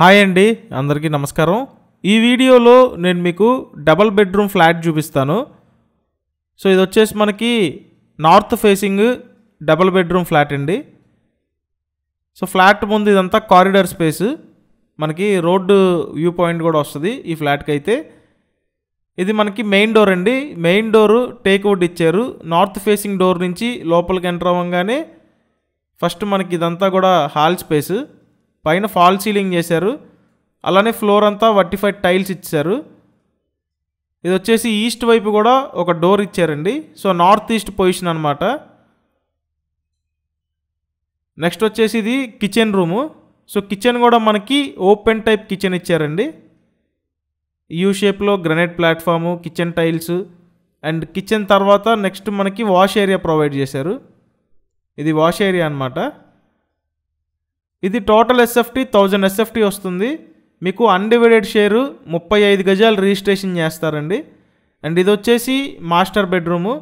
hi అండి అందరికీ నమస్కారం ఈ వీడియోలో నేను మీకు డబల్ బెడ్రూమ్ ఫ్లాట్ చూపిస్తాను సో ఇది వచ్చేసి మనకి north facing double bedroom flat అండి సో ఫ్లాట్ ముందు ఇదంతా కారిడార్ స్పేస్ మనకి రోడ్డు వ్యూ పాయింట్ కూడా వస్తుంది ఈ ఫ్లాట్కి అయితే ఇది మనకి మెయిన్ డోర్ అండి మెయిన్ డోరు టేక్అవుట్ ఇచ్చారు నార్త్ ఫేసింగ్ డోర్ నుంచి లోపలికి ఎంటర్ అవ్వగానే ఫస్ట్ మనకి ఇదంతా కూడా హాల్ స్పేసు పైన ఫాల్ సీలింగ్ చేశారు అలానే ఫ్లోర్ అంతా వర్టిఫైడ్ టైల్స్ ఇచ్చారు ఇది వచ్చేసి ఈస్ట్ వైపు కూడా ఒక డోర్ ఇచ్చారండి సో నార్త్ ఈస్ట్ పొజిషన్ అనమాట నెక్స్ట్ వచ్చేసి ఇది కిచెన్ రూము సో కిచెన్ కూడా మనకి ఓపెన్ టైప్ కిచెన్ ఇచ్చారండి యూ షేప్లో granite platform kitchen tiles and kitchen తర్వాత నెక్స్ట్ మనకి వాష్ ఏరియా ప్రొవైడ్ చేశారు ఇది వాష్ ఏరియా అనమాట ఇది టోటల్ ఎస్ఎఫ్టీ థౌజండ్ ఎస్ఎఫ్టీ వస్తుంది మీకు అన్డివైడెడ్ షేరు ముప్పై ఐదు గజాలు రిజిస్ట్రేషన్ చేస్తారండి అండ్ ఇది వచ్చేసి మాస్టర్ బెడ్రూము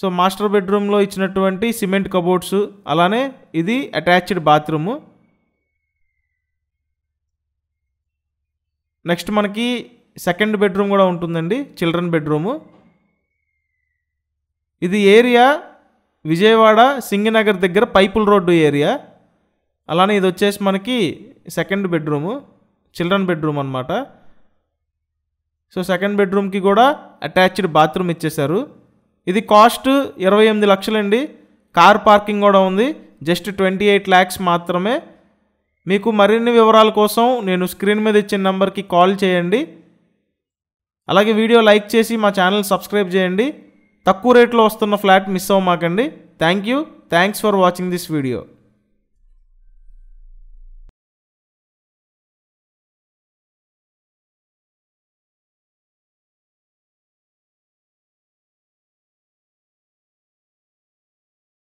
సో మాస్టర్ బెడ్రూమ్లో ఇచ్చినటువంటి సిమెంట్ కబోర్డ్స్ అలానే ఇది అటాచ్డ్ బాత్రూము నెక్స్ట్ మనకి సెకండ్ బెడ్రూమ్ కూడా ఉంటుందండి చిల్డ్రన్ బెడ్రూము ఇది ఏరియా విజయవాడ సింగనగర్ దగ్గర పైపుల్ రోడ్డు ఏరియా అలానే ఇది వచ్చేసి మనకి సెకండ్ బెడ్రూము చిల్డ్రన్ బెడ్రూమ్ అనమాట సో సెకండ్ బెడ్రూమ్కి కూడా అటాచ్డ్ బాత్రూమ్ ఇచ్చేశారు ఇది కాస్ట్ ఇరవై ఎనిమిది లక్షలండి కార్ పార్కింగ్ కూడా ఉంది జస్ట్ ట్వంటీ ఎయిట్ ల్యాక్స్ మాత్రమే మీకు మరిన్ని వివరాల కోసం నేను స్క్రీన్ మీద ఇచ్చిన నెంబర్కి కాల్ చేయండి అలాగే వీడియో లైక్ చేసి మా ఛానల్ సబ్స్క్రైబ్ చేయండి తక్కువ రేట్లో వస్తున్న ఫ్లాట్ మిస్ అవ్వమాకండి thank you thanks for watching this video